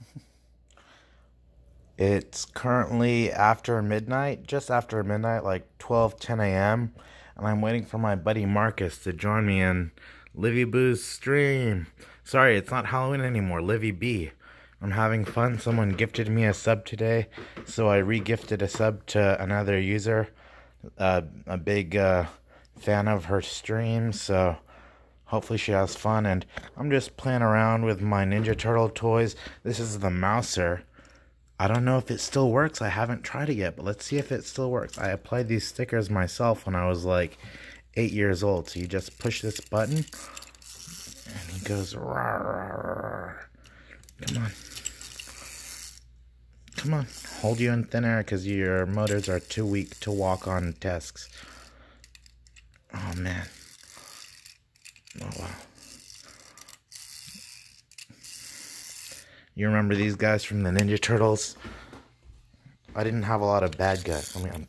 it's currently after midnight, just after midnight, like 12, 10 a.m. And I'm waiting for my buddy Marcus to join me in Livy Boo's stream. Sorry, it's not Halloween anymore, Livy B. I'm having fun. Someone gifted me a sub today, so I regifted a sub to another user. Uh, a big uh, fan of her stream, so Hopefully she has fun, and I'm just playing around with my Ninja Turtle toys. This is the Mouser. I don't know if it still works. I haven't tried it yet, but let's see if it still works. I applied these stickers myself when I was like eight years old. So you just push this button, and he goes, rawr, come on. Come on, hold you in thin air because your motors are too weak to walk on desks. Oh man. Oh, wow. You remember these guys from the Ninja Turtles? I didn't have a lot of bad guys. Let me unplug